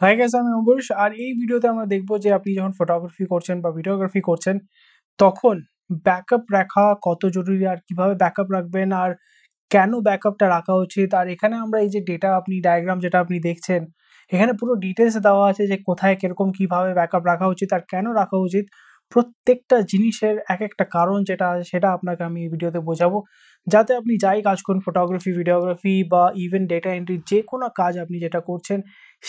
hi guys আমি অম্বরীশ আর এই ভিডিওতে আমরা দেখব যে আপনি যখন ফটোগ্রাফি করছেন বা ভিডিওগ্রাফি করছেন তখন ব্যাকআপ রাখা কত জরুরি আর কিভাবে ব্যাকআপ রাখবেন আর কেন ব্যাকআপটা রাখা উচিত আর এখানে আমরা এই যে ডেটা আপনি ডায়াগ্রাম যেটা আপনি দেখছেন এখানে পুরো ডিটেলস দেওয়া আছে যে কোথায় কীরকম কিভাবে ব্যাকআপ রাখা উচিত আর কেন রাখা উচিত প্রত্যেকটা জিনিসের এক একটা কারণ যেটা আছে সেটা আপনাকে আমি এই ভিডিওতে বোঝাবো যাতে আপনি যাই কাজ করুন ফটোগ্রাফি ভিডিওগ্রাফি বা ইভেন ডেটা এন্ট্রি যে কোনো কাজ আপনি যেটা করছেন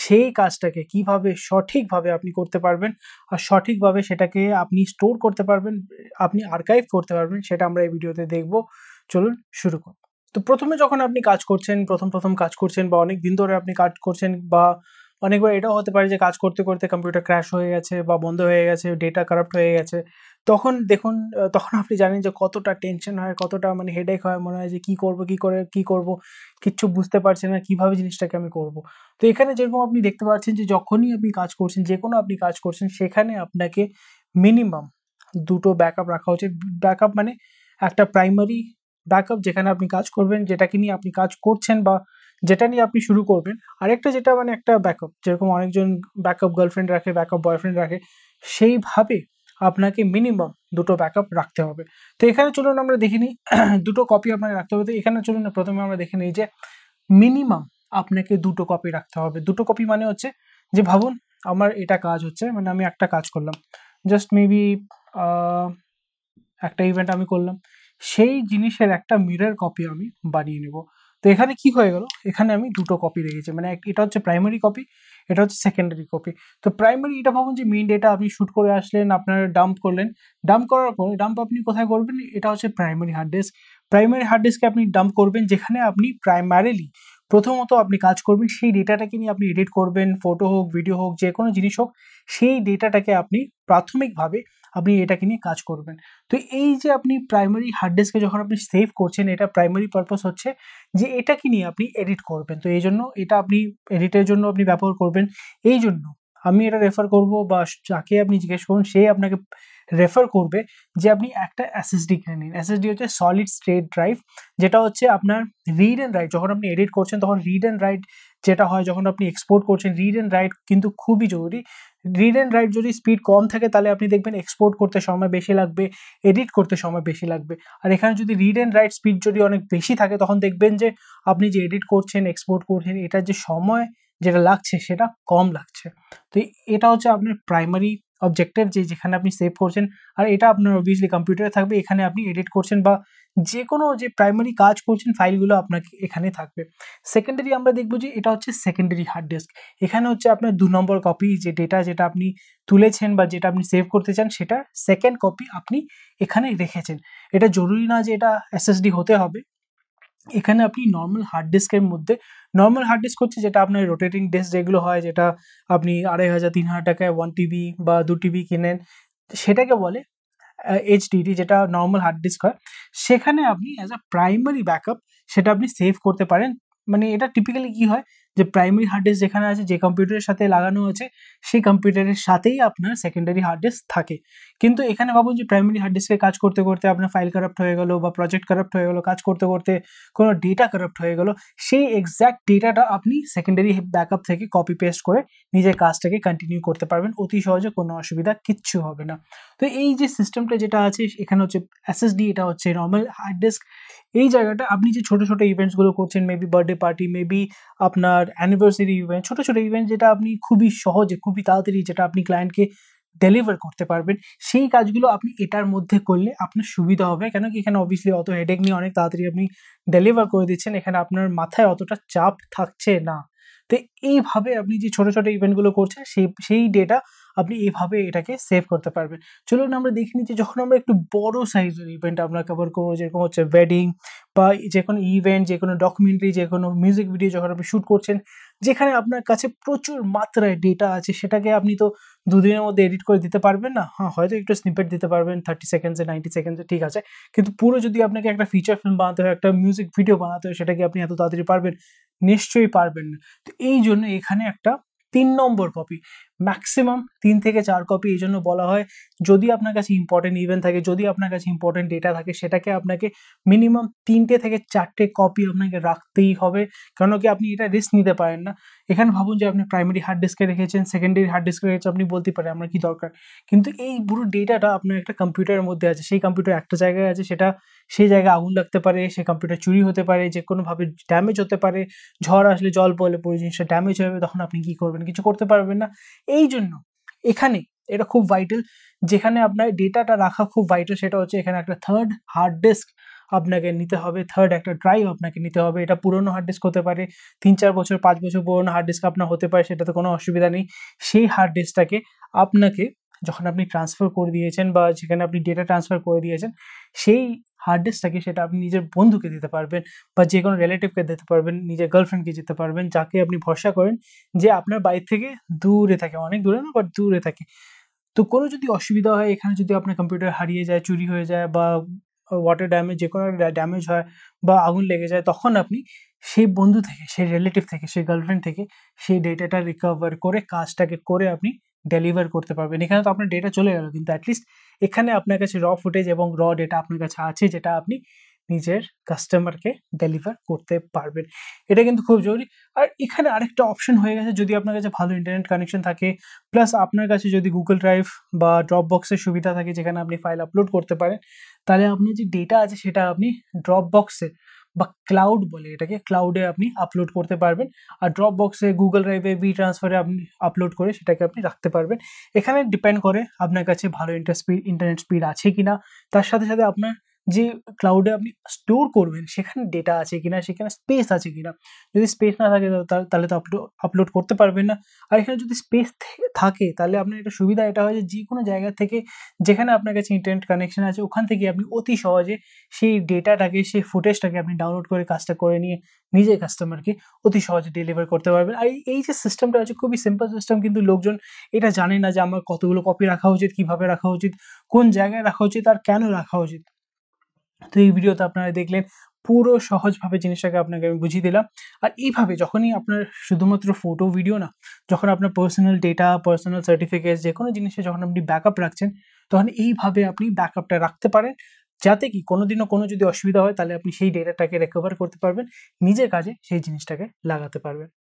সেই কাজটাকে কিভাবে সঠিকভাবে আপনি করতে পারবেন আর সঠিকভাবে সেটাকে আপনি স্টোর করতে পারবেন আপনি আর্কাইভ করতে পারবেন সেটা আমরা এই ভিডিওতে দেখব চলুন শুরু করুন তো প্রথমে যখন আপনি কাজ করছেন প্রথম প্রথম কাজ করছেন বা অনেক দিন ধরে আপনি কাজ করছেন বা অনেকবার এটাও হতে পারে যে কাজ করতে করতে কম্পিউটার ক্র্যাশ হয়ে গেছে বা বন্ধ হয়ে গেছে ডেটা কারাপ্ট হয়ে গেছে তখন দেখুন তখন আপনি জানেন যে কতটা টেনশন হয় কতটা মানে হেডেক হয় মনে হয় যে কী করবো কী করে কী করবো কিচ্ছু বুঝতে পারছি না কীভাবে জিনিসটাকে আমি করব তো এখানে যেরকম আপনি দেখতে পাচ্ছেন যে যখনই আপনি কাজ করছেন যে কোনো আপনি কাজ করছেন সেখানে আপনাকে মিনিমাম দুটো ব্যাকআপ রাখা উচিত ব্যাকআপ মানে একটা প্রাইমারি ব্যাকআপ যেখানে আপনি কাজ করবেন যেটাকে নিয়ে আপনি কাজ করছেন বা যেটা নিয়ে আপনি শুরু করবেন আরেকটা যেটা মানে একটা ব্যাকআপ যেরকম অনেকজন ব্যাকআপ গার্লফ্রেন্ড রাখে ব্যাকআপ বয়ফ্রেন্ড রাখে সেইভাবে আপনাকে মিনিমাম দুটো ব্যাকআপ রাখতে হবে তো এখানে চলুন আমরা দেখে নিই দুটো কপি আপনাকে রাখতে হবে তো এখানে চলুন প্রথমে আমরা দেখে নিই যে মিনিমাম আপনাকে দুটো কপি রাখতে হবে দুটো কপি মানে হচ্ছে যে ভাবুন আমার এটা কাজ হচ্ছে মানে আমি একটা কাজ করলাম জাস্ট মেবি একটা ইভেন্ট আমি করলাম সেই জিনিসের একটা মিরর কপি আমি বানিয়ে নেব তো এখানে কি হয়ে গেল এখানে আমি দুটো কপি রেখেছি মানে এটা হচ্ছে প্রাইমারি কপি এটা হচ্ছে সেকেন্ডারি কপি তো প্রাইমারি এটা ভাবুন যে মেন ডেটা আপনি শ্যুট করে আসলেন আপনার ডাম্প করলেন ডাম্প করার পরে ডাম্প আপনি কোথায় করবেন এটা হচ্ছে primary hard disk primary hard ডেস্কে আপনি ডাম্প করবেন যেখানে আপনি প্রাইমারিলি প্রথমত আপনি কাজ করবেন সেই ডেটাটাকে নিয়ে আপনি এডিট করবেন ফটো হোক ভিডিও হোক যে কোনো জিনিস হোক সেই ডেটাটাকে আপনি প্রাথমিকভাবে আপনি এটা কি নিয়ে কাজ করবেন তো এই যে আপনি প্রাইমারি হার্ড ডিস্কে যখন আপনি সেভ করছেন এটা প্রাইমারি পারপাস হচ্ছে যে এটা কি নিয়ে আপনি এডিট করবেন তো এইজন্য এটা আপনি এডিটের জন্য আপনি ব্যবহার করবেন এইজন্য আমি এটা রেফার করব বা যাকে আপনি জিজ্ঞেস করুন সে আপনাকে রেফার করবে যে আপনি একটা এসএসডি কিনে নিন এসএসডি হচ্ছে সলিড স্টেট ড্রাইভ যেটা হচ্ছে আপনার রিড অ্যান্ড রাইট যখন আপনি এডিট করছেন তখন রিড অ্যান্ড রাইট যেটা হয় যখন আপনি এক্সপোর্ট করছেন রিড অ্যান্ড রাইট কিন্তু খুবই জরুরি রিড অ্যান্ড রাইট যদি স্পিড কম থাকে তাহলে আপনি দেখবেন এক্সপোর্ট করতে সময় বেশি লাগবে এডিট করতে সময় বেশি লাগবে আর এখানে যদি রিড অ্যান্ড রাইট স্পিড যদি অনেক বেশি থাকে তখন দেখবেন যে আপনি যে এডিট করছেন এক্সপোর্ট করছেন এটার যে সময় যেটা লাগছে সেটা কম লাগছে তো এটা হচ্ছে আপনার প্রাইমারি অবজেক্টিভ যে যেখানে আপনি সেভ করছেন আর এটা আপনার অবভিয়াসলি কম্পিউটারে থাকবে এখানে আপনি এডিট করছেন বা যে কোনো যে প্রাইমারি কাজ করছেন ফাইলগুলো আপনাকে এখানে থাকবে সেকেন্ডারি আমরা দেখব যে এটা হচ্ছে সেকেন্ডারি হার্ড ডিস্ক এখানে হচ্ছে আপনার দু নম্বর কপি যে ডেটা যেটা আপনি তুলেছেন বা যেটা আপনি সেভ করতে চান সেটা সেকেন্ড কপি আপনি এখানে রেখেছেন এটা জরুরি না যে এটা এসএসডি হতে হবে এখানে আপনি নর্মাল হার্ড ডিস্কের মধ্যে নর্মাল হার্ড ডিস্ক হচ্ছে যেটা আপনার রোটেটিং ডেস্ক যেগুলো হয় যেটা আপনি আড়াই হাজার তিন হাজার টাকায় ওয়ান টিবি বা দু টিবি কিনেন সেটাকে বলে এইচডিডি যেটা নর্মাল হার্ড ডিস্ক হয় সেখানে আপনি অ্যাজ আ প্রাইমারি ব্যাকআপ সেটা আপনি সেভ করতে পারেন মানে এটা টিপিক্যালি কী হয় যে প্রাইমারি হার্ড ডিস্ক যেখানে আছে যে কম্পিউটারের সাথে লাগানো আছে সেই কম্পিউটারের সাথেই আপনার সেকেন্ডারি হার্ড ডিস্ক থাকে কিন্তু এখানে ভাবুন যে প্রাইমারি হার্ড ডিস্কে কাজ করতে করতে আপনার ফাইল কারাপ্ট হয়ে গেলো বা প্রজেক্ট কারাপ্ট হয়ে গেলো কাজ করতে করতে কোনো ডেটা কারাপ্ট হয়ে গেলো সেই এক্স্যাক্ট ডেটাটা আপনি সেকেন্ডারি ব্যাকআপ থেকে কপি পেস্ট করে নিজের কাজটাকে কন্টিনিউ করতে পারবেন অতি সহজে কোনো অসুবিধা কিচ্ছু হবে না তো এই যে সিস্টেমটা যেটা আছে এখানে হচ্ছে এসএসডি এটা হচ্ছে নর্মাল হার্ড ডিস্ক এই জায়গাটা আপনি যে ছোটো ছোটো ইভেন্টসগুলো করছেন মেবি বার্থডে পার্টি মেবি আপনার অ্যানিভার্সারি ইভেন্ট ছোটো ছোটো ইভেন্ট যেটা আপনি খুবই সহজে খুবই তাড়াতাড়ি যেটা আপনি ক্লায়েন্টকে ডেলিভার করতে পারবেন সেই কাজগুলো আপনি এটার মধ্যে করলে আপনার সুবিধা হবে কেন কি এখানে অবভিয়াসলি অত হেডেক নিয়ে অনেক তাড়াতাড়ি আপনি ডেলিভার করে দিচ্ছেন এখানে আপনার মাথায় অতটা চাপ থাকছে না তো এইভাবে আপনি যে ছোটো ছোটো ইভেন্টগুলো করছেন সেই সেই ডেটা আপনি এভাবে এটাকে সেভ করতে পারবেন চলুন আমরা দেখে নিচ্ছি যখন আমরা একটু বড় সাইজের ইভেন্ট আমরা কভার করবো যেরকম হচ্ছে ওয়েডিং বা যে কোনো ইভেন্ট যে কোনো ডকুমেন্টারি যে কোনো মিউজিক ভিডিও যখন আপনি শ্যুট করছেন যেখানে আপনার কাছে প্রচুর মাত্রায় ডেটা আছে সেটাকে আপনি তো দুদিনের মধ্যে এডিট করে দিতে পারবেন না হ্যাঁ হয়তো একটু স্নিপেট দিতে পারবেন থার্টি সেকেন্ডসে নাইনটি সেকেন্ডসে ঠিক আছে কিন্তু পুরো যদি আপনাকে একটা ফিচার ফিল্ম বানাতে হয় একটা মিউজিক ভিডিও বানাতে হয় সেটাকে আপনি এত তাড়াতাড়ি পারবেন নিশ্চয়ই পারবেন না তো এই জন্য এখানে একটা তিন নম্বর কপি ম্যাক্সিমাম তিন থেকে চার কপি এই জন্য বলা হয় যদি আপনার কাছে ইম্পর্টেন্ট ইভেন্ট থাকে যদি আপনার কাছে ইম্পর্টেন্ট ডেটা থাকে সেটাকে আপনাকে মিনিমাম তিনটে থেকে চারটে কপি আপনাকে রাখতেই হবে কেন কি আপনি এটা রিস্ক নিতে পারেন না এখানে ভাবুন যে আপনি প্রাইমারি হার্ড ডিস্কে রেখেছেন সেকেন্ডারি হার্ড ডিস্কে রেখেছেন আপনি বলতে পারেন আমার কি দরকার কিন্তু এই পুরো ডেটাটা আপনার একটা কম্পিউটারের মধ্যে আছে সেই কম্পিউটার একটা জায়গায় আছে সেটা সেই জায়গায় আগুন লাগতে পারে সেই কম্পিউটার চুরি হতে পারে যে কোনোভাবে ড্যামেজ হতে পারে ঝড় আসলে জল পড়লে পুরো জিনিসটা ড্যামেজ হবে তখন আপনি কি করবেন কিছু করতে পারবেন না এই জন্য এখানে এটা খুব ভাইটাল যেখানে আপনার ডেটাটা রাখা খুব ভাইটাল সেটা হচ্ছে এখানে একটা থার্ড হার্ড ডিস্ক আপনাকে নিতে হবে থার্ড একটা ড্রাইভ আপনাকে নিতে হবে এটা পুরনো হার্ড ডিস্ক হতে পারে তিন চার বছর পাঁচ বছর পুরনো হার্ড ডিস্ক আপনার হতে পারে সেটাতে কোনো অসুবিধা নেই সেই হার্ড ডিস্কটাকে আপনাকে যখন আপনি ট্রান্সফার করে দিয়েছেন বা যেখানে আপনি ডেটা ট্রান্সফার করে দিয়েছেন সেই হার্ড ডিস্কটাকে সেটা আপনি নিজের বন্ধুকে দিতে পারবেন বা যে কোনো রিলেটিভকে দিতে পারবেন নিজের গার্লফ্রেন্ডকে দিতে পারবেন যাকে আপনি ভরসা করেন যে আপনার বাড়ি থেকে দূরে থাকে অনেক দূরে না বাট দূরে থাকে তো কোনো যদি অসুবিধা হয় এখানে যদি আপনার কম্পিউটার হারিয়ে যায় চুরি হয়ে যায় বা ওয়াটার ড্যামেজ যে কোনো ড্যামেজ হয় বা আগুন লেগে যায় তখন আপনি সেই বন্ধু থেকে সেই রিলেটিভ থেকে সেই গার্লফ্রেন্ড থেকে সেই ডেটাটা রিকভার করে কাজটাকে করে আপনি ডেলিভার করতে পারবেন এখানে তো আপনার ডেটা চলে গেল কিন্তু অ্যাটলিস্ট এখানে আপনার কাছে র ফুটেজ এবং র ডেটা আপনার কাছে আছে যেটা আপনি নিজের কাস্টমারকে ডেলিভার করতে পারবেন এটা কিন্তু খুব জরুরি আর এখানে আরেকটা অপশন হয়ে গেছে যদি আপনার কাছে ভালো ইন্টারনেট কানেকশন থাকে প্লাস আপনার কাছে যদি গুগল ড্রাইভ বা ড্রপ বক্সের সুবিধা থাকে যেখানে আপনি ফাইল আপলোড করতে পারেন তাহলে আপনার যে ডেটা আছে সেটা আপনি ড্রপ বক্সে বা ক্লাউড বলি এটাকে ক্লাউডে আপনি আপলোড করতে পারবেন আর ড্রপবক্সে গুগল ড্রাইভে বি ট্রান্সফারে আপনি আপলোড করে সেটাকে আপনি রাখতে পারবেন এখানে ডিপেন্ড করে আপনার কাছে ভালো ইন্টারনেট স্পিড ইন্টারনেট স্পিড আছে কিনা তার সাথে সাথে আপনি যে ক্লাউডে আপনি স্টোর করবেন সেখানে ডেটা আছে কিনা সেখানে স্পেস আছে কিনা যদি স্পেস না থাকে তাহলে তো আপলোড করতে পারবেন না আর এখানে যদি স্পেস থাকে তাহলে আপনার এটা সুবিধা এটা হয় যে যে কোনো জায়গা থেকে যেখানে আপনার কাছে ইন্টারনেট কানেকশন আছে ওখান থেকে আপনি অতি সহজে সেই ডেটাটাকে সেই ফুটেজটাকে আপনি ডাউনলোড করে কাজটা করে নিয়ে নিজে কাস্টমারকে অতি সহজে ডেলিভার করতে পারবেন আর এই যে সিস্টেমটা আছে খুবই সিম্পল সিস্টেম কিন্তু লোকজন এটা জানে না যে আমার কতগুলো কপি রাখা উচিত কীভাবে রাখা উচিত কোন জায়গায় রাখা উচিত আর কেন রাখা উচিত তো এই ভিডিওতে আপনারা দেখলেন পুরো সহজভাবে জিনিসটাকে আপনাকে আমি বুঝিয়ে দিলাম আর এইভাবে যখনই আপনার শুধুমাত্র ফটো ভিডিও না যখন আপনার পার্সোনাল ডেটা পার্সোনাল সার্টিফিকেট যে কোনো জিনিসে যখন আপনি ব্যাকআপ রাখছেন তখন এইভাবে আপনি ব্যাকআপটা রাখতে পারেন যাতে কি কোনো দিনও কোনো যদি অসুবিধা হয় তাহলে আপনি সেই ডেটাটাকে রেকভার করতে পারবেন নিজের কাজে সেই জিনিসটাকে লাগাতে পারবেন